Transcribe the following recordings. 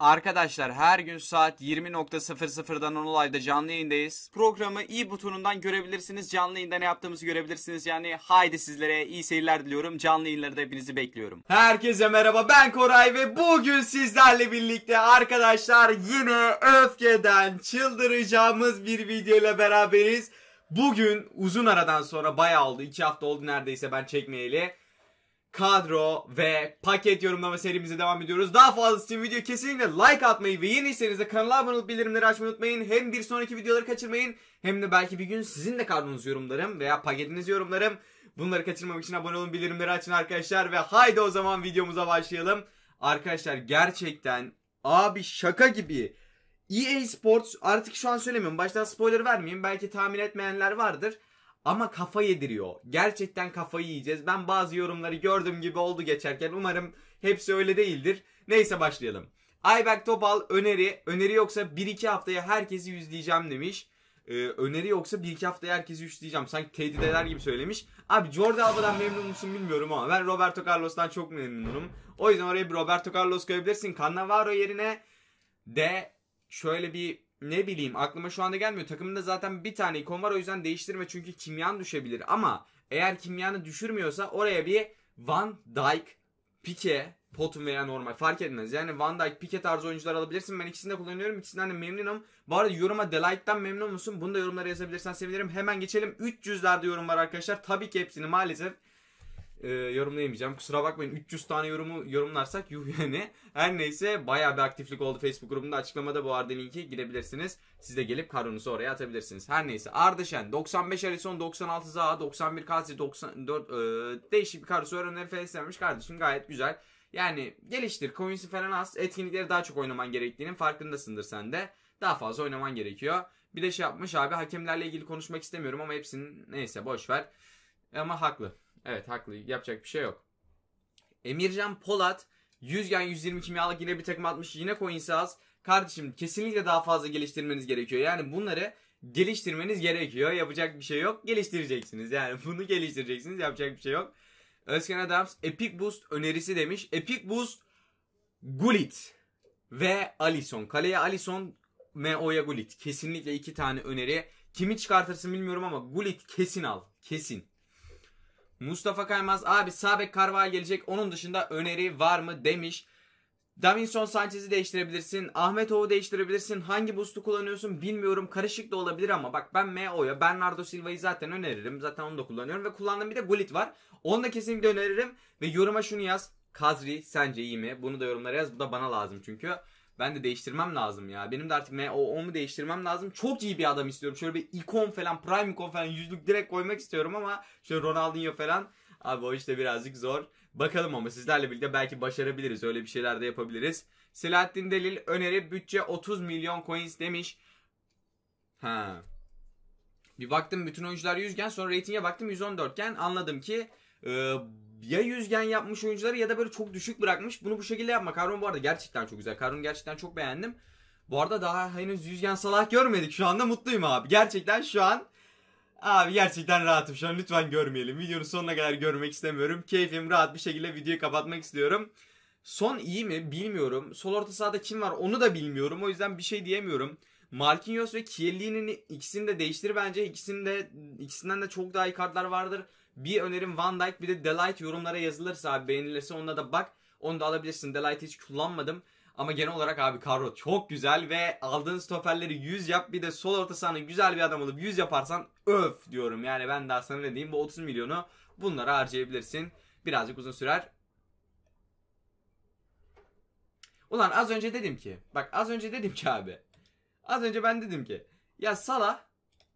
Arkadaşlar her gün saat 20.00'dan olayda canlı yayındayız. Programı i butonundan görebilirsiniz. Canlı yayında ne yaptığımızı görebilirsiniz. Yani haydi sizlere iyi seyirler diliyorum. Canlı yayınlarda hepinizi bekliyorum. Herkese merhaba ben Koray ve bugün sizlerle birlikte arkadaşlar yine öfkeden çıldıracağımız bir videoyla beraberiz. Bugün uzun aradan sonra bayağı oldu. 2 hafta oldu neredeyse ben çekmeyeli kadro ve paket yorumlama serimize devam ediyoruz. Daha fazlası için video kesinlikle like atmayı ve yeniyseniz de kanala abone olup bildirimleri açmayı unutmayın. Hem bir sonraki videoları kaçırmayın hem de belki bir gün sizin de kadronuz yorumlarım veya paketiniz yorumlarım. Bunları kaçırmamak için abone olun bildirimleri açın arkadaşlar ve haydi o zaman videomuza başlayalım. Arkadaşlar gerçekten abi şaka gibi EA Sports artık şu an söylemiyorum. Baştan spoiler vermeyeyim. Belki tahmin etmeyenler vardır. Ama kafa yediriyor. Gerçekten kafayı yiyeceğiz. Ben bazı yorumları gördüğüm gibi oldu geçerken. Umarım hepsi öyle değildir. Neyse başlayalım. Ayberk Topal öneri. Öneri yoksa 1-2 haftaya herkesi yüzleyeceğim demiş. Ee, öneri yoksa 1-2 haftaya herkesi yüzleyeceğim. Sanki tehdit eder gibi söylemiş. Abi Jordi Alba'dan memnun musun bilmiyorum ama ben Roberto Carlos'tan çok memnunum. O yüzden oraya bir Roberto Carlos koyabilirsin. Cannavaro yerine de şöyle bir ne bileyim aklıma şu anda gelmiyor. Takımında zaten bir tane ikon var o yüzden değiştirme çünkü kimyan düşebilir. Ama eğer kimyanı düşürmüyorsa oraya bir Van Dijk, Pique, Potum veya normal fark etmez. Yani Van Dijk, Pique tarzı oyuncular alabilirsin. Ben ikisini de kullanıyorum. İkisinden de memnunum. Bu arada yoruma Delight'tan memnun musun? Bunu da yorumlara yazabilirsen sevinirim. Hemen geçelim. 300'lerde yorum var arkadaşlar. Tabii ki hepsini maalesef e, yorumlayamayacağım. Kusura bakmayın 300 tane yorumu yorumlarsak yuh yani. Her neyse baya bir aktiflik oldu Facebook grubunda. Açıklamada bu arada linki girebilirsiniz. Siz de gelip karonuzu oraya atabilirsiniz. Her neyse Ardeşen 95 Alison 96 Zaha 91 Kazi 94 e, değişik bir karosu öğrenleri feslenmiş kardeşim gayet güzel. Yani geliştir. Coins'i falan az. Etkinlikleri daha çok oynaman gerektiğinin farkındasındır sen de. Daha fazla oynaman gerekiyor. Bir de şey yapmış abi hakemlerle ilgili konuşmak istemiyorum ama hepsinin neyse boş ver. Ama haklı. Evet haklı. Yapacak bir şey yok. Emircan Polat 100 yani 120 kimyalık yine bir takım atmış. Yine coinsaz. Kardeşim kesinlikle daha fazla geliştirmeniz gerekiyor. Yani bunları geliştirmeniz gerekiyor. Yapacak bir şey yok. Geliştireceksiniz. Yani bunu geliştireceksiniz. Yapacak bir şey yok. Özkan Adams Epic Boost önerisi demiş. Epic Boost Gulit ve Alison. Kaleye Alison, Meo'ya Gulit. Kesinlikle iki tane öneri. Kimi çıkartırsın bilmiyorum ama Gulit kesin al. Kesin. Mustafa Kaymaz abi Sabek Karval gelecek onun dışında öneri var mı demiş. Davinson Sanchez'i değiştirebilirsin. Ahmet Oğu değiştirebilirsin. Hangi boost'u kullanıyorsun bilmiyorum. Karışık da olabilir ama bak ben MO'ya Bernardo Silva'yı zaten öneririm. Zaten onu da kullanıyorum ve kullandığım bir de Gullit var. Onu da kesinlikle öneririm. Ve yoruma şunu yaz. Kazri sence iyi mi? Bunu da yorumlara yaz. Bu da bana lazım çünkü. Ben de değiştirmem lazım ya. Benim de artık mo değiştirmem lazım. Çok iyi bir adam istiyorum. Şöyle bir ikon falan, prime ikon falan yüzlük direkt koymak istiyorum ama şöyle Ronaldinho falan. Abi o işte birazcık zor. Bakalım ama sizlerle birlikte belki başarabiliriz. Öyle bir şeyler de yapabiliriz. Selahattin Delil öneri bütçe 30 milyon coins demiş. Ha. Bir baktım bütün oyuncular 100 sonra reytinge baktım 114 iken anladım ki ee, ya yüzgen yapmış oyuncuları ya da böyle çok düşük bırakmış. Bunu bu şekilde yapma. Karun bu arada gerçekten çok güzel. Karun gerçekten çok beğendim. Bu arada daha henüz yüzgen salak görmedik. Şu anda mutluyum abi. Gerçekten şu an Abi gerçekten rahatım şu an lütfen görmeyelim. Videonun sonuna kadar görmek istemiyorum. Keyfim rahat bir şekilde videoyu kapatmak istiyorum. Son iyi mi bilmiyorum. Sol orta sahada kim var onu da bilmiyorum. O yüzden bir şey diyemiyorum. Marquinhos ve Chiellini'nin ikisini de değiştir bence. İkisini de ikisinden de çok daha iyi kartlar vardır. Bir önerim Van Dijk bir de Delight yorumlara yazılırsa abi beğenilirse onda da bak. Onu da alabilirsin. Delight'i hiç kullanmadım. Ama genel olarak abi kadro çok güzel ve aldığın stoperleri 100 yap bir de sol orta sahada güzel bir adam olup 100 yaparsan öf diyorum. Yani ben daha sana ne diyeyim bu 30 milyonu bunlara harcayabilirsin. Birazcık uzun sürer. Ulan az önce dedim ki bak az önce dedim ki abi az önce ben dedim ki ya Salah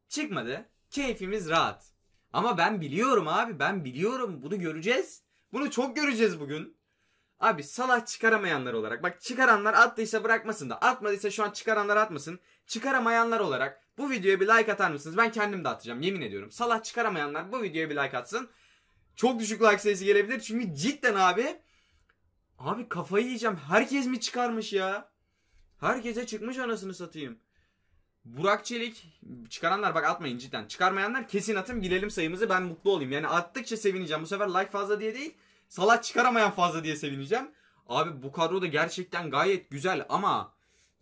çıkmadı keyfimiz rahat. Ama ben biliyorum abi ben biliyorum bunu göreceğiz. Bunu çok göreceğiz bugün. Abi Salah çıkaramayanlar olarak bak çıkaranlar attıysa bırakmasın da atmadıysa şu an çıkaranlar atmasın. Çıkaramayanlar olarak bu videoya bir like atar mısınız? Ben kendim de atacağım yemin ediyorum. Salah çıkaramayanlar bu videoya bir like atsın. Çok düşük like sayısı gelebilir çünkü cidden abi abi kafayı yiyeceğim. Herkes mi çıkarmış ya? Herkese çıkmış anasını satayım. Burak Çelik çıkaranlar bak atmayın cidden. Çıkarmayanlar kesin atın bilelim sayımızı ben mutlu olayım. Yani attıkça sevineceğim. Bu sefer like fazla diye değil. Salat çıkaramayan fazla diye sevineceğim. Abi bu kadro da gerçekten gayet güzel ama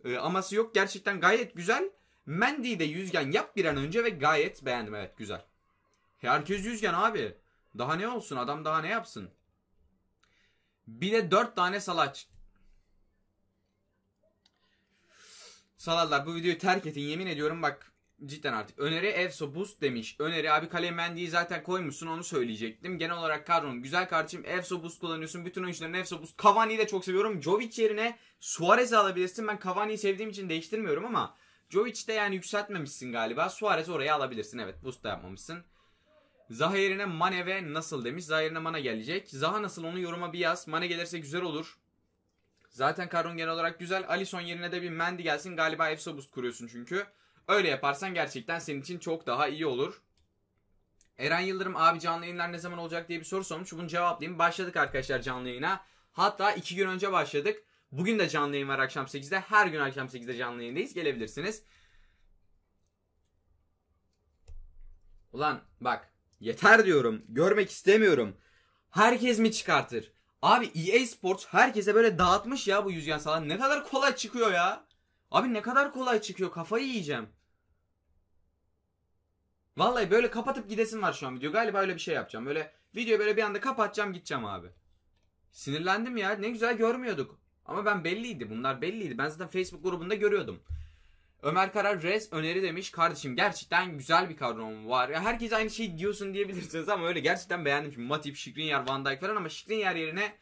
e, aması yok gerçekten gayet güzel. Mendy'yi de yüzgen yap bir an önce ve gayet beğendim evet güzel. Herkes yüzgen abi. Daha ne olsun adam daha ne yapsın. Bir de 4 tane salat Salallar bu videoyu terk edin yemin ediyorum bak cidden artık. Öneri Evso Boost demiş. Öneri abi kaleye Mendy'yi zaten koymuşsun onu söyleyecektim. Genel olarak kadron güzel kardeşim. Evso Boost kullanıyorsun. Bütün oyuncuların Evso Boost. Cavani'yi de çok seviyorum. Jovic yerine Suarez alabilirsin. Ben Cavani'yi sevdiğim için değiştirmiyorum ama Jovic de yani yükseltmemişsin galiba. Suarez oraya alabilirsin. Evet boost da yapmamışsın. Zaha yerine Mane ve nasıl demiş. Zaha yerine Mane gelecek. Zaha nasıl onu yoruma bir yaz. Mane gelirse güzel olur. Zaten Karun genel olarak güzel. Alison yerine de bir Mendy gelsin. Galiba Efsa Boost kuruyorsun çünkü. Öyle yaparsan gerçekten senin için çok daha iyi olur. Eren Yıldırım abi canlı yayınlar ne zaman olacak diye bir soru sormuş. Bunu cevaplayayım. Başladık arkadaşlar canlı yayına. Hatta iki gün önce başladık. Bugün de canlı yayın var akşam 8'de. Her gün akşam 8'de canlı yayındayız. Gelebilirsiniz. Ulan bak yeter diyorum. Görmek istemiyorum. Herkes mi çıkartır? Abi EA Sports herkese böyle dağıtmış ya bu yüzgen salan. Ne kadar kolay çıkıyor ya. Abi ne kadar kolay çıkıyor. Kafayı yiyeceğim. Vallahi böyle kapatıp gidesin var şu an video. Galiba öyle bir şey yapacağım. Böyle videoyu böyle bir anda kapatacağım gideceğim abi. Sinirlendim ya. Ne güzel görmüyorduk. Ama ben belliydi. Bunlar belliydi. Ben zaten Facebook grubunda görüyordum. Ömer Karar res öneri demiş. Kardeşim gerçekten güzel bir kadron var. Ya herkes aynı şeyi diyorsun diyebilirsiniz ama öyle gerçekten beğendim. Şimdi Matip, Şikrinyar, Van Dijk falan ama Şikrinyar yerine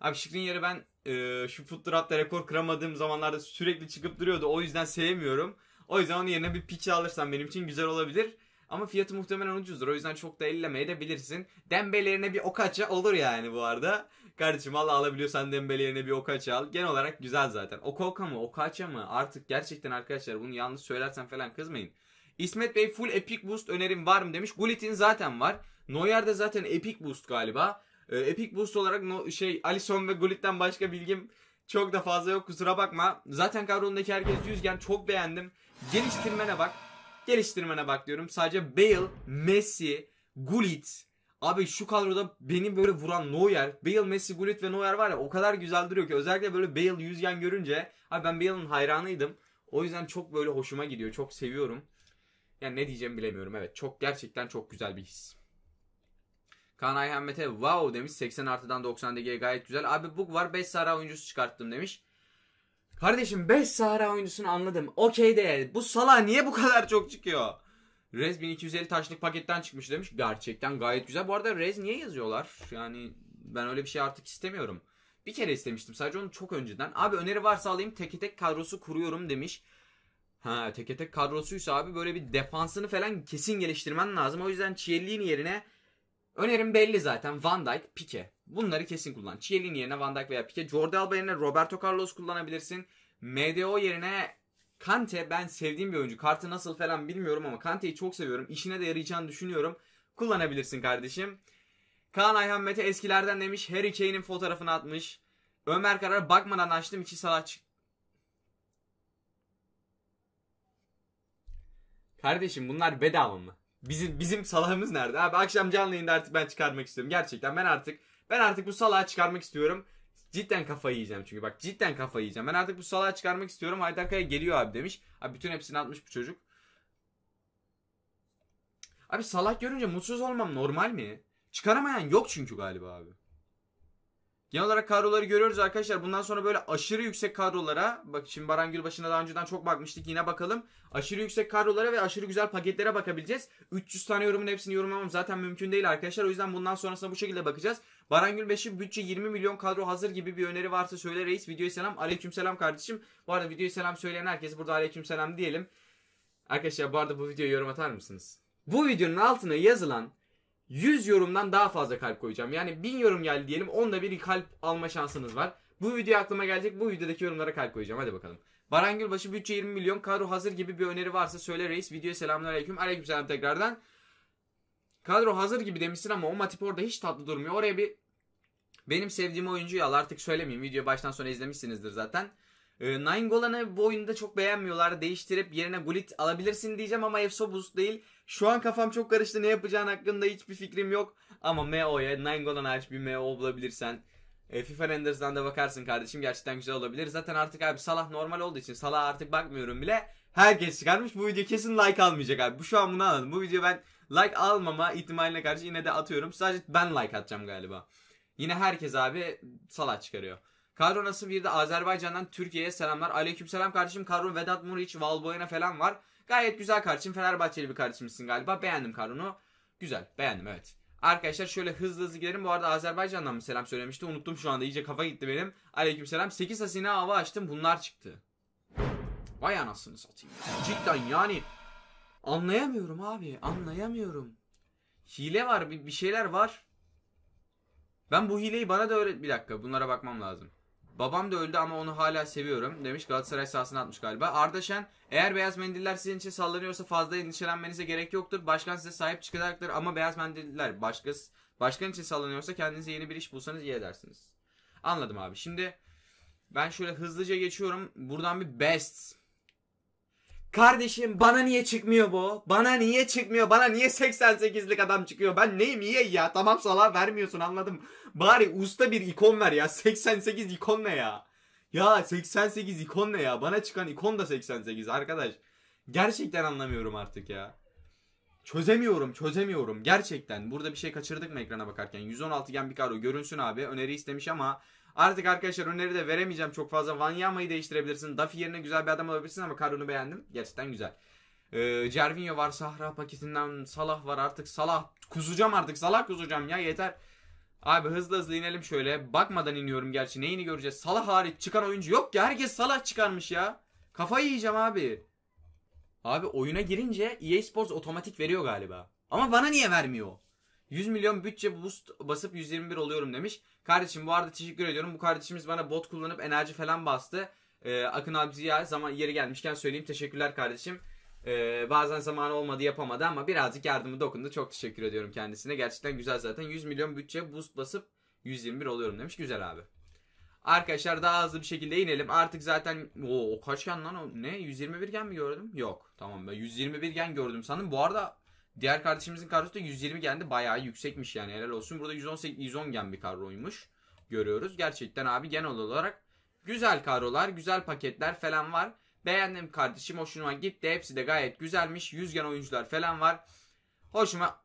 Abi Şikrinyar'ı ben e, şu Futurat'ta rekor kıramadığım zamanlarda sürekli çıkıp duruyordu. O yüzden sevmiyorum. O yüzden onun yerine bir piç alırsan benim için güzel olabilir. Ama fiyatı muhtemelen ucuzdur. O yüzden çok da ellemeye de bilirsin. Dembele'lerine bir okaça olur yani bu arada. Kardeşim valla alabiliyorsan Dembele yerine bir okaç al. Genel olarak güzel zaten. Oka Oka mı Okaça mı? Artık gerçekten arkadaşlar bunu yanlış söylersen falan kızmayın. İsmet Bey full epic boost önerim var mı demiş. Gullit'in zaten var. Neuer'de zaten epic boost galiba. E, epic boost olarak no, şey Alison ve Gullit'ten başka bilgim çok da fazla yok kusura bakma. Zaten kadrondaki herkes yüzgen çok beğendim. Geliştirmene bak. Geliştirmene bak diyorum. Sadece Bale, Messi, Gullit, Abi şu kadroda beni böyle vuran Neuer, Bale, Messi, Gullit ve Neuer var ya o kadar güzel duruyor ki özellikle böyle Bale yüzgen görünce abi ben Bale'ın hayranıydım. O yüzden çok böyle hoşuma gidiyor. Çok seviyorum. Yani ne diyeceğimi bilemiyorum. Evet çok gerçekten çok güzel bir his. Kaan Ayhan Mete wow demiş. 80 artıdan 90 DG gayet güzel. Abi bu var 5 Sahra oyuncusu çıkarttım demiş. Kardeşim 5 Sahra oyuncusunu anladım. Okey de bu sala niye bu kadar çok çıkıyor? Rez 1250 taşlık paketten çıkmış demiş. Gerçekten gayet güzel. Bu arada Rez niye yazıyorlar? Yani ben öyle bir şey artık istemiyorum. Bir kere istemiştim sadece onu çok önceden. Abi öneri varsa alayım teke tek kadrosu kuruyorum demiş. Ha teke tek kadrosuysa abi böyle bir defansını falan kesin geliştirmen lazım. O yüzden Çiyelli'nin yerine önerim belli zaten. Van Dijk, Pique. Bunları kesin kullan. Çiyelli'nin yerine Van Dijk veya Pique. Jordi Alba yerine Roberto Carlos kullanabilirsin. MDO yerine Kante ben sevdiğim bir oyuncu. Kartı nasıl falan bilmiyorum ama Kante'yi çok seviyorum. İşine de yarayacağını düşünüyorum. Kullanabilirsin kardeşim. Kaan Ayhan Mete eskilerden demiş. Harry Kane'in fotoğrafını atmış. Ömer Karar bakmadan açtım. içi salak çıktı. Kardeşim bunlar bedava mı? Bizim bizim salağımız nerede? Abi akşam canlı yayında artık ben çıkarmak istiyorum. Gerçekten ben artık ben artık bu salağı çıkarmak istiyorum. Cidden kafayı yiyeceğim çünkü bak cidden kafayı yiyeceğim. Ben artık bu salağı çıkarmak istiyorum. Haydar geliyor abi demiş. Abi bütün hepsini atmış bu çocuk. Abi salak görünce mutsuz olmam normal mi? Çıkaramayan yok çünkü galiba abi. Genel olarak kadroları görüyoruz arkadaşlar. Bundan sonra böyle aşırı yüksek kadrolara bak şimdi Baran Gülbaşı'na daha önceden çok bakmıştık yine bakalım. Aşırı yüksek kadrolara ve aşırı güzel paketlere bakabileceğiz. 300 tane yorumun hepsini yorumlamam zaten mümkün değil arkadaşlar. O yüzden bundan sonrasına bu şekilde bakacağız. Baran Beşi bütçe 20 milyon kadro hazır gibi bir öneri varsa söyle reis. Videoya selam. Aleyküm selam kardeşim. Bu arada videoya selam söyleyen herkese burada aleyküm selam diyelim. Arkadaşlar bu arada bu videoya yorum atar mısınız? Bu videonun altına yazılan 100 yorumdan daha fazla kalp koyacağım. Yani 1000 yorum geldi diyelim. Onda bir kalp alma şansınız var. Bu video aklıma gelecek. Bu videodaki yorumlara kalp koyacağım. Hadi bakalım. Baran Gülbaşı bütçe 20 milyon. Kadro hazır gibi bir öneri varsa söyle reis. Videoya selamlar aleyküm. Aleyküm selam tekrardan kadro hazır gibi demişsin ama o Matip orada hiç tatlı durmuyor. Oraya bir benim sevdiğim oyuncu ya artık söylemeyeyim. video baştan sona izlemişsinizdir zaten. E, Nainggolan'ı bu oyunda çok beğenmiyorlar. Değiştirip yerine Gullit alabilirsin diyeceğim ama Efsobus değil. Şu an kafam çok karıştı. Ne yapacağın hakkında hiçbir fikrim yok. Ama MO'ya Nainggolan aç bir MO bulabilirsen e, FIFA Renders'dan da bakarsın kardeşim gerçekten güzel olabilir. Zaten artık abi Salah normal olduğu için Salah artık bakmıyorum bile. Herkes çıkarmış bu video kesin like almayacak abi. Bu şu an bunu anladım. Bu video ben like almama ihtimaline karşı yine de atıyorum. Sadece ben like atacağım galiba. Yine herkes abi Salah çıkarıyor. Kadro nasıl bir de Azerbaycan'dan Türkiye'ye selamlar. Aleyküm selam kardeşim. Karun Vedat Muriç, Valboyana falan var. Gayet güzel kardeşim. Fenerbahçeli bir kardeşimsin galiba. Beğendim Karunu Güzel. Beğendim evet. Arkadaşlar şöyle hızlı hızlı gidelim. Bu arada Azerbaycan'dan mı selam söylemişti? Unuttum şu anda. iyice kafa gitti benim. aleyküm selam 8 hazine hava açtım. Bunlar çıktı. Vay anasını satayım. Cidden yani. Anlayamıyorum abi. Anlayamıyorum. Hile var. Bir, bir şeyler var. Ben bu hileyi bana da öğret... Bir dakika. Bunlara bakmam lazım. Babam da öldü ama onu hala seviyorum demiş. Galatasaray sahasına atmış galiba. Ardaşen, eğer beyaz mendiller sizin için sallanıyorsa fazla endişelenmenize gerek yoktur. Başkan size sahip çıkacaktır ama beyaz mendiller başkası, başkan için sallanıyorsa kendinize yeni bir iş bulsanız iyi edersiniz. Anladım abi. Şimdi ben şöyle hızlıca geçiyorum. Buradan bir best Kardeşim bana niye çıkmıyor bu? Bana niye çıkmıyor? Bana niye 88'lik adam çıkıyor? Ben neyim iyi ya? Tamam sala vermiyorsun anladım. Bari usta bir ikon ver ya. 88 ikon ne ya? Ya 88 ikon ne ya? Bana çıkan ikon da 88 arkadaş. Gerçekten anlamıyorum artık ya. Çözemiyorum çözemiyorum gerçekten. Burada bir şey kaçırdık mı ekrana bakarken? 116 gen bir karo görünsün abi. Öneri istemiş ama Artık arkadaşlar öneri de veremeyeceğim çok fazla. Vanyama'yı değiştirebilirsin. Duffy yerine güzel bir adam alabilirsin ama Karun'u beğendim. Gerçekten güzel. Ee, Cervinho var Sahra paketinden Salah var artık Salah kuzucam artık Salah kuzucam ya yeter. Abi hızlı hızlı inelim şöyle. Bakmadan iniyorum gerçi. Neyini göreceğiz? Salah hariç çıkan oyuncu yok ki. Herkes Salah çıkarmış ya. Kafayı yiyeceğim abi. Abi oyuna girince EA Sports otomatik veriyor galiba. Ama bana niye vermiyor? 100 milyon bütçe boost basıp 121 oluyorum demiş. Kardeşim bu arada teşekkür ediyorum. Bu kardeşimiz bana bot kullanıp enerji falan bastı. Ee, Akın Abzi'ye zaman yeri gelmişken söyleyeyim. Teşekkürler kardeşim. Ee, bazen zamanı olmadı yapamadı ama birazcık yardımı dokundu. Çok teşekkür ediyorum kendisine. Gerçekten güzel zaten. 100 milyon bütçe boost basıp 121 oluyorum demiş. Güzel abi. Arkadaşlar daha hızlı bir şekilde inelim. Artık zaten o kaç gen lan o ne? 121 gen mi gördüm? Yok. Tamam ben 121 gen gördüm sandım. Bu arada Diğer kardeşimizin kadrosu da 120 gendi bayağı yüksekmiş yani helal olsun. Burada 118 110 gen bir kadroymuş. Görüyoruz. Gerçekten abi genel olarak güzel kadrolar, güzel paketler falan var. Beğendim kardeşim hoşuma gitti. Hepsi de gayet güzelmiş. 100 gen oyuncular falan var. Hoşuma